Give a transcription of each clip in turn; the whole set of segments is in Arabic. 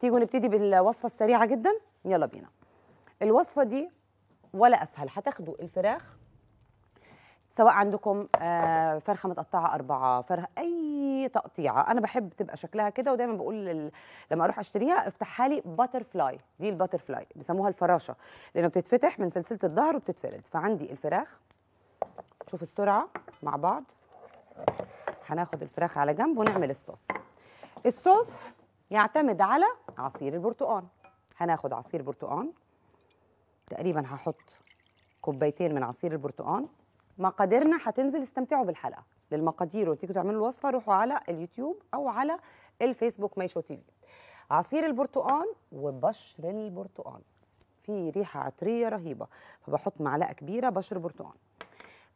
تيجوا نبتدي بالوصفه السريعه جدا يلا بينا الوصفه دي ولا اسهل هتاخدوا الفراخ سواء عندكم آه، فرخه متقطعه اربعه فرخه اي تقطيعه انا بحب تبقى شكلها كده ودايما بقول لل... لما اروح اشتريها افتحها لي باتر فلاي دي الباتر فلاي بيسموها الفراشه لانه بتتفتح من سلسله الظهر وبتتفرد فعندي الفراخ شوف السرعه مع بعض هناخد الفراخ على جنب ونعمل الصوص الصوص يعتمد على عصير البرتقال هناخد عصير برتقال تقريبا هحط كوبايتين من عصير البرتقال مقاديرنا هتنزل استمتعوا بالحلقه للمقادير وتيجوا تعملوا الوصفه روحوا على اليوتيوب او على الفيسبوك شو تي في عصير البرتقال وبشر البرتقال في ريحه عطريه رهيبه فبحط معلقه كبيره بشر برتقال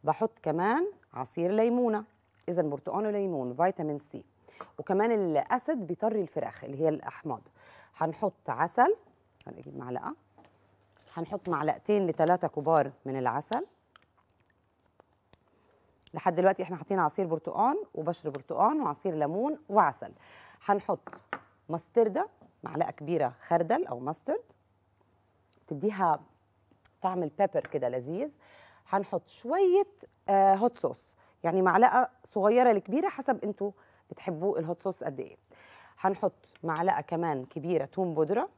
بحط كمان عصير ليمونه اذا برتقال وليمون فيتامين سي وكمان الاسد بيطري الفراخ اللي هي الاحماض هنحط عسل هنجيب معلقه هنحط معلقتين لثلاثه كبار من العسل لحد دلوقتي احنا حاطين عصير برتقان وبشر برتقان وعصير ليمون وعسل هنحط مستردة معلقه كبيره خردل او ماسترد تديها طعم البيبر كده لذيذ هنحط شويه آه هوت صوص يعني معلقه صغيره لكبيره حسب انتوا بتحبوا الهوت صوص قد ايه هنحط معلقه كمان كبيره توم بودره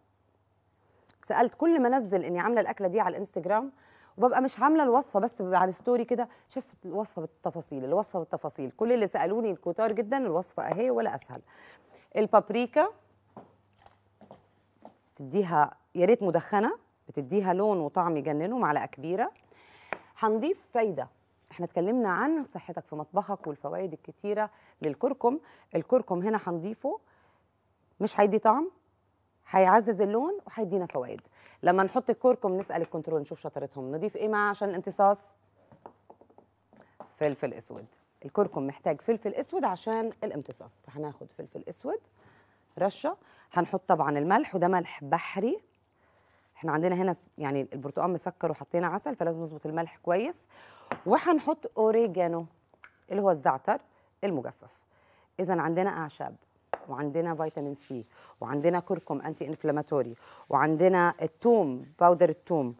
سالت كل ما انزل اني عامله الاكله دي على الانستجرام وببقى مش عامله الوصفه بس على الستوري كده شفت الوصفه بالتفاصيل الوصفه بالتفاصيل كل اللي سالوني الكتار جدا الوصفه اهي ولا اسهل البابريكا تديها يا ريت مدخنه بتديها لون وطعم يجننه معلقه كبيره هنضيف فايده احنا اتكلمنا عن صحتك في مطبخك والفوائد الكتيره للكركم الكركم هنا هنضيفه مش هيدي طعم هيعزز اللون وهيدينا فوائد لما نحط الكركم نسال الكنترول نشوف شطارتهم نضيف ايه معاه عشان الامتصاص فلفل اسود الكركم محتاج فلفل اسود عشان الامتصاص فهناخد فلفل اسود رشه هنحط طبعا الملح وده ملح بحري احنا عندنا هنا يعني البرتقال مسكر وحطينا عسل فلازم نظبط الملح كويس وهنحط اوريجانو اللي هو الزعتر المجفف اذا عندنا اعشاب وعندنا فيتامين سي وعندنا كركم انتي انفلاماتوري وعندنا التوم باودر التوم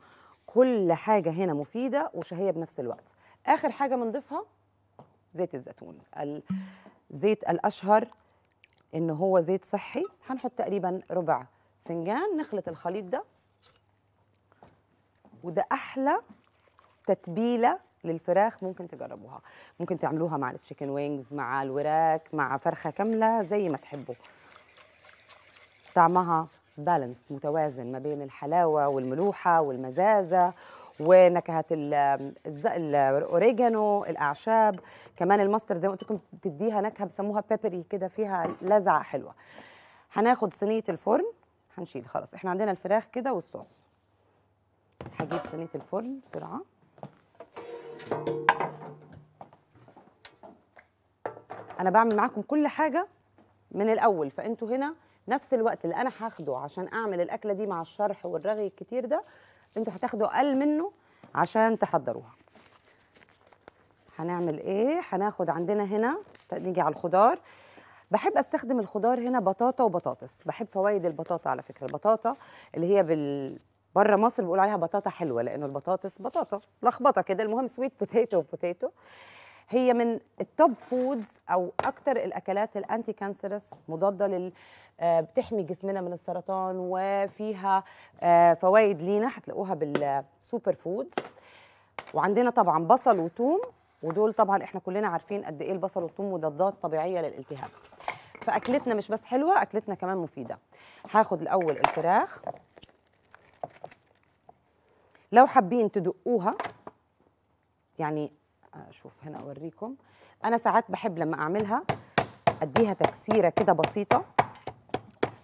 كل حاجه هنا مفيده وشهيه بنفس الوقت اخر حاجه بنضيفها زيت الزيتون الزيت الاشهر ان هو زيت صحي هنحط تقريبا ربع فنجان نخلط الخليط ده وده احلى تتبيله للفراخ ممكن تجربوها ممكن تعملوها مع الشيكن وينجز مع الوراك مع فرخه كامله زي ما تحبوا طعمها بالانس متوازن ما بين الحلاوه والملوحه والمزازه ونكهه الاوريجانو الاعشاب كمان الماستر زي ما قلت لكم بتديها نكهه بسموها بيبري كده فيها لذعه حلوه هناخد صينيه الفرن هنشيل خلاص احنا عندنا الفراخ كده والصوص هجيب صينيه الفرن بسرعه انا بعمل معاكم كل حاجه من الاول فانتوا هنا نفس الوقت اللي انا هاخده عشان اعمل الاكله دي مع الشرح والرغي الكتير ده انتوا هتاخدوا اقل منه عشان تحضروها هنعمل ايه هناخد عندنا هنا نيجي على الخضار بحب استخدم الخضار هنا بطاطا وبطاطس بحب فوائد البطاطا على فكره البطاطا اللي هي بال بره مصر بيقولوا عليها بطاطا حلوه لانه البطاطس بطاطا لخبطه كده المهم سويت بوتيتو بوتيتو هي من التوب فودز او اكثر الاكلات الانتي كانسرس مضاده لل آه، بتحمي جسمنا من السرطان وفيها آه، فوائد لينا هتلاقوها بالسوبر فودز وعندنا طبعا بصل وثوم ودول طبعا احنا كلنا عارفين قد ايه البصل والثوم مضادات طبيعيه للالتهاب فاكلتنا مش بس حلوه اكلتنا كمان مفيده هاخد الاول الفراخ لو حابين تدقوها يعني آه، شوف هنا اوريكم انا ساعات بحب لما اعملها اديها تكسيره كده بسيطه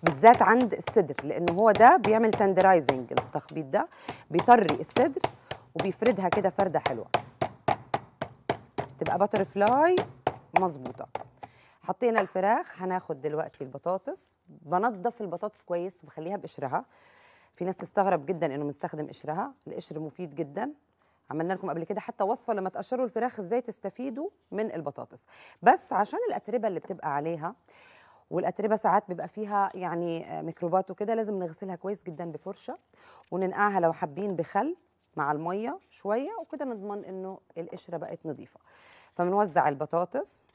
بالذات عند الصدر لانه هو ده بيعمل تندرايزنج التخبيط ده بيطري الصدر وبيفردها كده فرده حلوه تبقى باتر فلاي مظبوطه حطينا الفراخ هناخد دلوقتي البطاطس بنضف البطاطس كويس وبخليها بقشرها في ناس تستغرب جدا انه بنستخدم قشرها القشر مفيد جدا عملنا لكم قبل كده حتى وصفه لما تقشروا الفراخ ازاي تستفيدوا من البطاطس بس عشان الاتربه اللي بتبقى عليها والاتربه ساعات بيبقى فيها يعني ميكروبات وكده لازم نغسلها كويس جدا بفرشه وننقعها لو حابين بخل مع الميه شويه وكده نضمن انه القشره بقت نظيفه فبنوزع البطاطس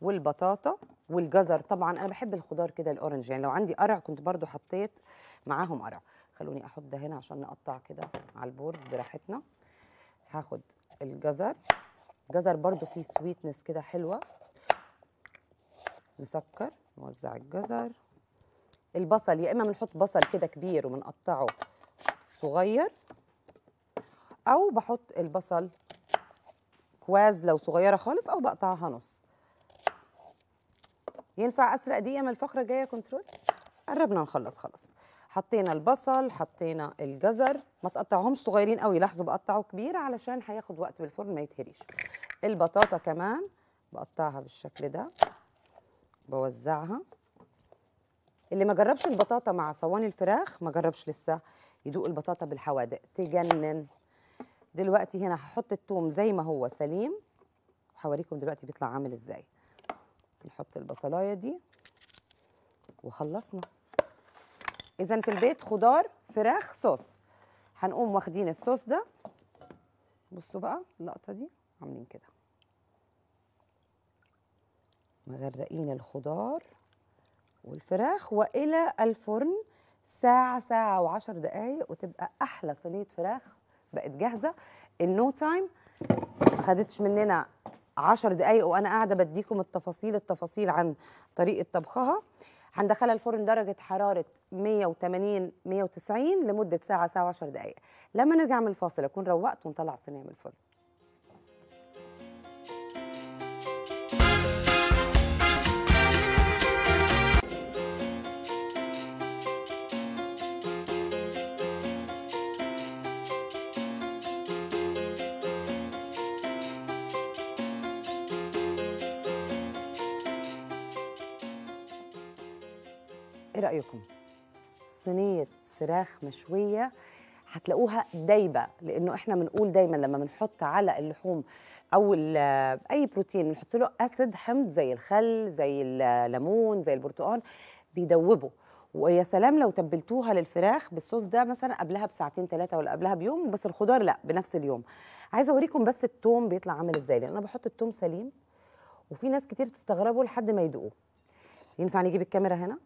والبطاطا والجزر طبعا انا بحب الخضار كده الاورنج يعني لو عندي قرع كنت برضو حطيت معاهم قرع خلوني احط ده هنا عشان نقطع كده على البورد براحتنا هاخد الجزر الجزر برضو فيه سويتنس كده حلوه مسكر نوزع الجزر البصل يا اما بنحط بصل كده كبير وبنقطعه صغير او بحط البصل كواز لو صغيره خالص او بقطعها نص ينفع اسرق دقيقه من الفقره الجايه كنترول قربنا نخلص خلاص حطينا البصل حطينا الجزر ما تقطعهمش صغيرين قوي لاحظوا بقطعه كبير علشان هياخد وقت بالفرن ما يتهريش البطاطا كمان بقطعها بالشكل ده بوزعها اللي ما جربش البطاطا مع صواني الفراخ ما جربش لسه يدوق البطاطا بالحوادق تجنن دلوقتي هنا هحط التوم زي ما هو سليم وهوريكم دلوقتي بيطلع عامل ازاي نحط البصلايه دي وخلصنا اذا في البيت خضار فراخ صوص هنقوم واخدين الصوص ده بصوا بقى اللقطه دي عاملين كده مغرقين الخضار والفراخ والى الفرن ساعه ساعه وعشر دقايق وتبقى احلى صينيه فراخ بقت جاهزه النو تايم ما خدتش مننا 10 دقايق وانا قاعده بديكم التفاصيل التفاصيل عن طريقه طبخها هندخلها الفرن درجه حراره 180 190 لمده ساعه ساعه 10 دقائق لما نرجع من الفاصل اكون روقت ونطلع الصينيه من الفرن ايه رايكم صينيه فراخ مشويه هتلاقوها دايبه لانه احنا بنقول دايما لما بنحط على اللحوم او اي بروتين بنحط له اسيد حمض زي الخل زي الليمون زي البرتقال بيدوبه ويا سلام لو تبلتوها للفراخ بالصوص ده مثلا قبلها بساعتين ثلاثه ولا قبلها بيوم بس الخضار لا بنفس اليوم عايزه اوريكم بس التوم بيطلع عامل ازاي لان انا بحط التوم سليم وفي ناس كتير بتستغربوا لحد ما يدوقوه ينفع نجيب الكاميرا هنا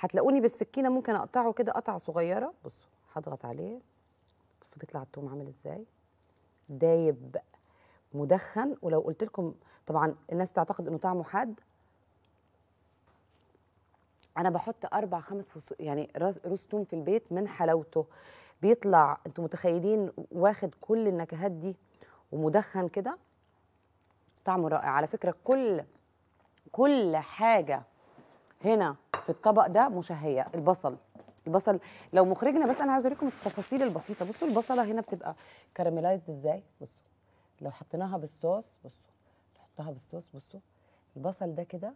هتلاقوني بالسكينه ممكن اقطعه كده قطعه صغيره بصوا هضغط عليه بصوا بيطلع التوم عامل ازاي دايب مدخن ولو قلت لكم طبعا الناس تعتقد انه طعمه حاد انا بحط اربع خمس فصو... يعني روز توم في البيت من حلاوته بيطلع انتم متخيلين واخد كل النكهات دي ومدخن كده طعمه رائع على فكره كل كل حاجه هنا في الطبق ده مشهيه البصل البصل لو مخرجنا بس انا عايز اوريكم التفاصيل البسيطه بصوا البصله هنا بتبقى كارميلايزد ازاي بصوا لو حطيناها بالصوص بصوا نحطها بالصوص بصوا البصل ده كده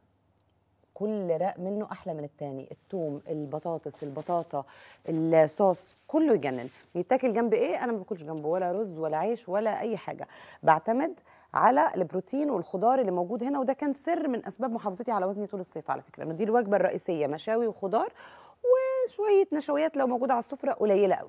كل رق منه احلى من الثاني الثوم البطاطس البطاطا الصوص كله يجنن يتاكل جنب ايه انا ما باكلش جنبه ولا رز ولا عيش ولا اي حاجه بعتمد على البروتين والخضار اللي موجود هنا وده كان سر من اسباب محافظتي على وزني طول الصيف على فكره انه دي الوجبه الرئيسيه مشاوي وخضار وشويه نشويات لو موجوده على السفره قليله قوي